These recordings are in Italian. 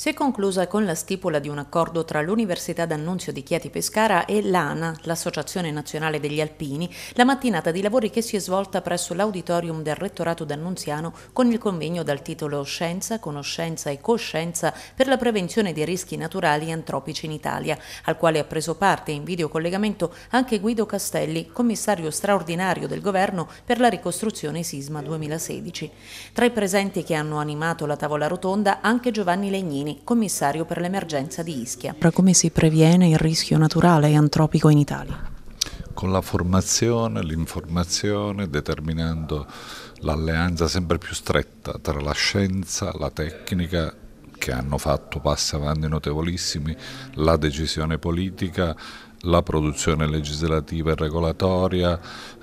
si è conclusa con la stipula di un accordo tra l'Università d'Annunzio di Chieti Pescara e l'ANA, l'Associazione Nazionale degli Alpini, la mattinata di lavori che si è svolta presso l'auditorium del Rettorato d'Annunziano con il convegno dal titolo Scienza, Conoscenza e Coscienza per la prevenzione dei rischi naturali antropici in Italia, al quale ha preso parte in videocollegamento anche Guido Castelli, commissario straordinario del Governo per la ricostruzione sisma 2016. Tra i presenti che hanno animato la tavola rotonda anche Giovanni Legnini, Giovani, commissario per l'emergenza di Ischia. Come si previene il rischio naturale e antropico in Italia? Con la formazione, l'informazione, determinando l'alleanza sempre più stretta tra la scienza, la tecnica che hanno fatto passi avanti notevolissimi, la decisione politica, la produzione legislativa e regolatoria,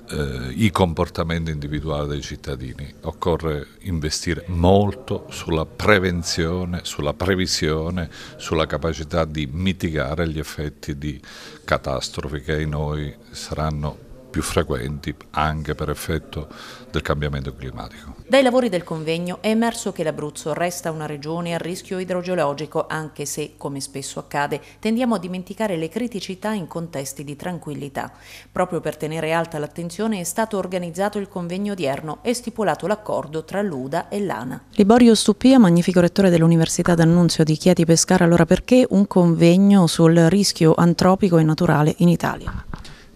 eh, i comportamenti individuali dei cittadini. Occorre investire molto sulla prevenzione, sulla previsione, sulla capacità di mitigare gli effetti di catastrofi che in noi saranno più frequenti anche per effetto del cambiamento climatico. Dai lavori del convegno è emerso che l'Abruzzo resta una regione a rischio idrogeologico anche se, come spesso accade, tendiamo a dimenticare le criticità in contesti di tranquillità. Proprio per tenere alta l'attenzione è stato organizzato il convegno odierno e stipulato l'accordo tra l'UDA e l'ANA. Liborio Stupia, magnifico rettore dell'Università d'Annunzio di Chieti Pescara, allora perché un convegno sul rischio antropico e naturale in Italia?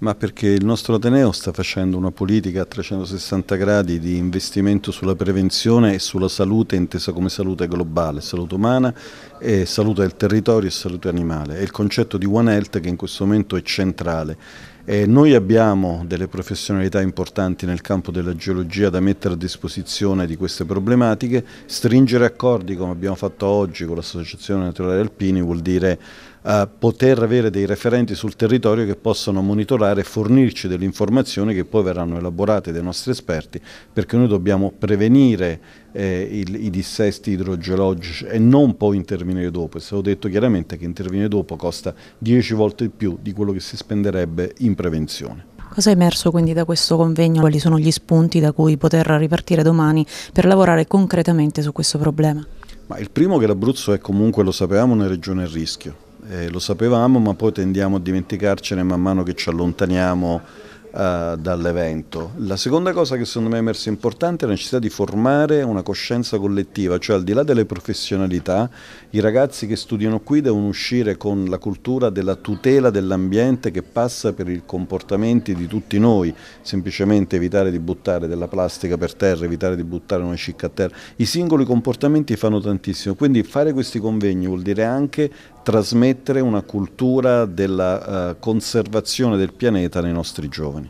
Ma perché il nostro Ateneo sta facendo una politica a 360 gradi di investimento sulla prevenzione e sulla salute intesa come salute globale, salute umana, salute del territorio e salute animale. È il concetto di One Health che in questo momento è centrale. E noi abbiamo delle professionalità importanti nel campo della geologia da mettere a disposizione di queste problematiche. Stringere accordi come abbiamo fatto oggi con l'Associazione Naturale Alpini vuol dire a poter avere dei referenti sul territorio che possano monitorare e fornirci delle informazioni che poi verranno elaborate dai nostri esperti perché noi dobbiamo prevenire eh, il, i dissesti idrogeologici e non poi intervenire dopo. È stato detto chiaramente che intervenire dopo costa 10 volte di più di quello che si spenderebbe in prevenzione. Cosa è emerso quindi da questo convegno? Quali sono gli spunti da cui poter ripartire domani per lavorare concretamente su questo problema? Ma il primo è che l'Abruzzo è comunque, lo sapevamo, una regione a rischio eh, lo sapevamo, ma poi tendiamo a dimenticarcene man mano che ci allontaniamo eh, dall'evento. La seconda cosa che secondo me è emersa importante è la necessità di formare una coscienza collettiva, cioè al di là delle professionalità, i ragazzi che studiano qui devono uscire con la cultura della tutela dell'ambiente che passa per i comportamenti di tutti noi, semplicemente evitare di buttare della plastica per terra, evitare di buttare una cicca a terra. I singoli comportamenti fanno tantissimo, quindi fare questi convegni vuol dire anche trasmettere una cultura della eh, conservazione del pianeta nei nostri giovani.